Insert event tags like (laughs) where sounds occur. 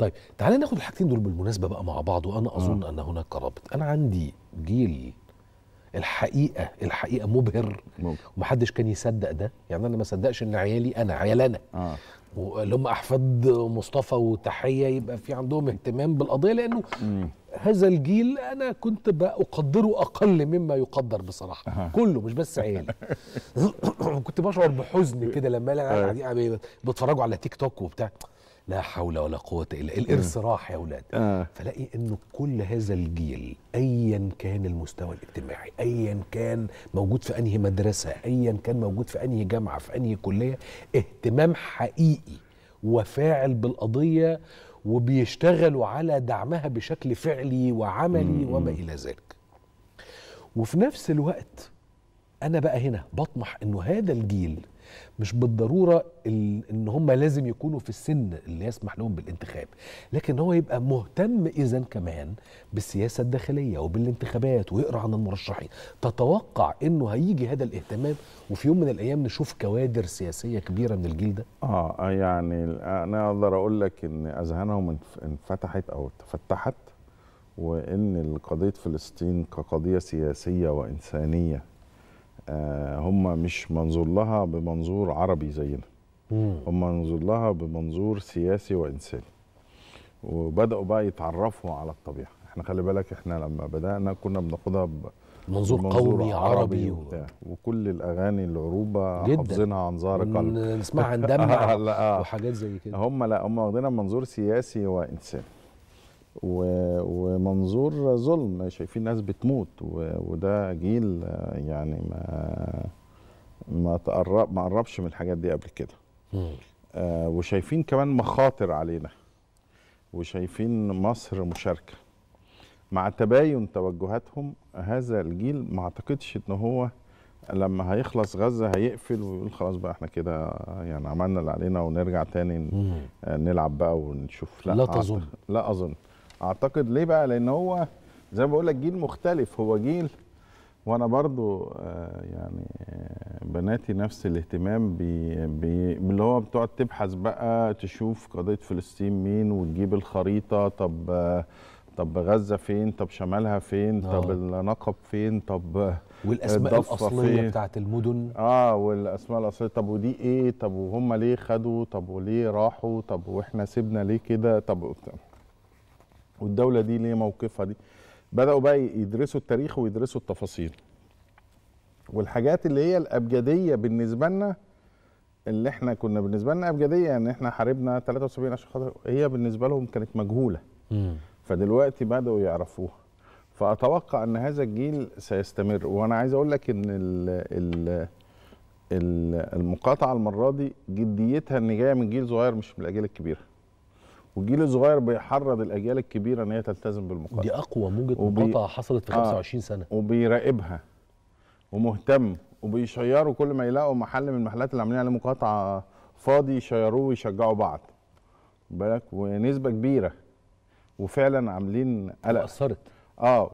طيب تعالى ناخد الحاجتين دول بالمناسبه بقى مع بعض وانا آه. اظن ان هناك رابط انا عندي جيل الحقيقه الحقيقه مبهر ومحدش كان يصدق ده يعني انا ما صدقش ان عيالي انا عيالنا آه. اللي هم احفاد مصطفى وتحيه يبقى في عندهم اهتمام بالقضيه لانه مم. هذا الجيل انا كنت بقدره اقل مما يقدر بصراحه أه. كله مش بس عيالي (laughs) كنت بشعر بحزن آه. كده لما انا بيتفرجوا على تيك توك وبتاع لا حول ولا قوة إلا الإرث راح يا أولاد آه. فلاقي أنه كل هذا الجيل أيا كان المستوى الاجتماعي أيا كان موجود في أنهي مدرسة أيا كان موجود في أنهي جامعة في أنهي كلية اهتمام حقيقي وفاعل بالقضية وبيشتغلوا على دعمها بشكل فعلي وعملي وما إلى ذلك وفي نفس الوقت انا بقى هنا بطمح انه هذا الجيل مش بالضروره ان هم لازم يكونوا في السن اللي يسمح لهم بالانتخاب لكن هو يبقى مهتم اذا كمان بالسياسه الداخليه وبالانتخابات ويقرا عن المرشحين تتوقع انه هيجي هذا الاهتمام وفي يوم من الايام نشوف كوادر سياسيه كبيره من الجيل ده اه يعني انا اقدر اقول لك ان اذهانهم انفتحت او تفتحت وان قضيه فلسطين كقضيه سياسيه وانسانيه آه، هم مش منظور لها بمنظور عربي زينا هم منظور لها بمنظور سياسي وانساني وبداوا بقى يتعرفوا على الطبيعه احنا خلي بالك احنا لما بدانا كنا بناخدها منظور قومي عربي, عربي و... وكل الاغاني العروبه جداً. حافظينها عن ظهر قلب نسمعها (laughs) ندمع وحاجات زي كده هم لا هم واخدينها منظور سياسي وانساني ومنظور ظلم شايفين ناس بتموت وده جيل يعني ما ما تقرب ما قربش من الحاجات دي قبل كده آه وشايفين كمان مخاطر علينا وشايفين مصر مشاركه مع تباين توجهاتهم هذا الجيل ما اعتقدش ان هو لما هيخلص غزه هيقفل ويقول خلاص بقى احنا كده يعني عملنا اللي علينا ونرجع تاني نلعب بقى ونشوف لا لا تظن لا اظن اعتقد ليه بقى لان هو زي ما بقول لك جيل مختلف هو جيل وانا برضو آه، يعني آه، بناتي نفس الاهتمام اللي هو بتقعد تبحث بقى تشوف قضيه فلسطين مين وتجيب الخريطه طب آه، طب غزه فين طب شمالها فين آه. طب النقب فين طب والاسماء الاصليه بتاعت المدن اه والاسماء الاصليه طب ودي ايه طب وهم ليه خدوا طب وليه راحوا طب واحنا سيبنا ليه كده طب والدوله دي ليه موقفها دي بداوا بقى يدرسوا التاريخ ويدرسوا التفاصيل والحاجات اللي هي الابجديه بالنسبه لنا اللي احنا كنا بالنسبه لنا ابجديه ان يعني احنا حاربنا 73 عشان خاطر هي بالنسبه لهم كانت مجهوله فدلوقتي بداوا يعرفوها فاتوقع ان هذا الجيل سيستمر وانا عايز اقول لك ان الـ الـ المقاطعه المره دي جديتها ان جايه من جيل صغير مش من الاجيال الكبيره والجيل الصغير بيحرض الاجيال الكبيره ان هي تلتزم بالمقاطعه دي اقوى موجه وبي... مقاطعه حصلت في آه 25 سنه وبيراقبها ومهتم وبيشيروا كل ما يلاقوا محل من المحلات اللي عاملين عليه مقاطعه فاضي يشيروه ويشجعوا بعض بالك ونسبه كبيره وفعلا عاملين قلق اثرت اه